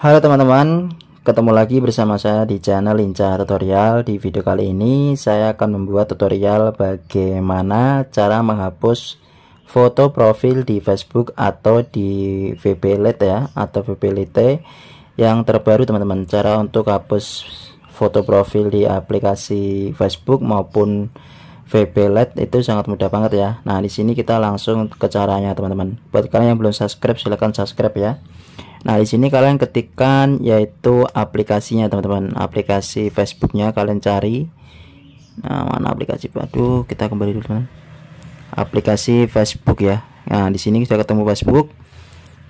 Halo teman-teman, ketemu lagi bersama saya di channel Lincah Tutorial. Di video kali ini saya akan membuat tutorial bagaimana cara menghapus foto profil di Facebook atau di VB ya atau VB yang terbaru teman-teman. Cara untuk hapus foto profil di aplikasi Facebook maupun VB LED itu sangat mudah banget ya nah di sini kita langsung ke caranya teman-teman buat kalian yang belum subscribe silahkan subscribe ya nah di sini kalian ketikkan yaitu aplikasinya teman-teman aplikasi Facebooknya kalian cari nah mana aplikasi padu? kita kembali dulu teman aplikasi Facebook ya nah di sini sudah ketemu Facebook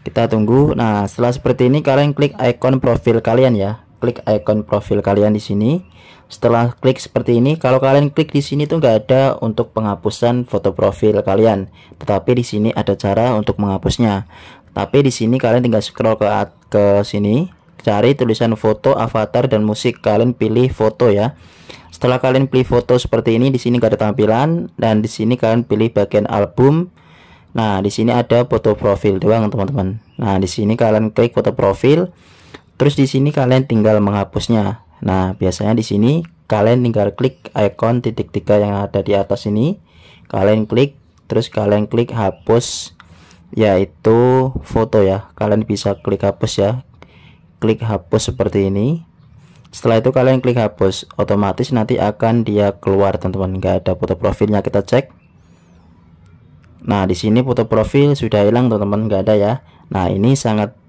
kita tunggu nah setelah seperti ini kalian klik icon profil kalian ya klik icon profil kalian di sini. Setelah klik seperti ini, kalau kalian klik di sini tuh nggak ada untuk penghapusan foto profil kalian, tetapi di sini ada cara untuk menghapusnya. Tapi di sini kalian tinggal scroll ke ke sini, cari tulisan foto, avatar dan musik. Kalian pilih foto ya. Setelah kalian pilih foto seperti ini, di sini nggak ada tampilan dan di sini kalian pilih bagian album. Nah, di sini ada foto profil doang, teman-teman. Nah, di sini kalian klik foto profil. Terus di sini kalian tinggal menghapusnya. Nah, biasanya di sini kalian tinggal klik icon titik tiga yang ada di atas ini. Kalian klik, terus kalian klik hapus yaitu foto ya. Kalian bisa klik hapus ya. Klik hapus seperti ini. Setelah itu kalian klik hapus, otomatis nanti akan dia keluar teman-teman. Enggak ada foto profilnya kita cek. Nah, di sini foto profil sudah hilang teman-teman, enggak ada ya. Nah, ini sangat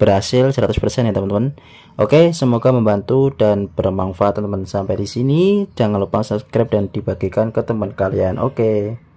berhasil 100% ya teman-teman Oke semoga membantu dan bermanfaat teman-teman sampai di sini jangan lupa subscribe dan dibagikan ke teman kalian Oke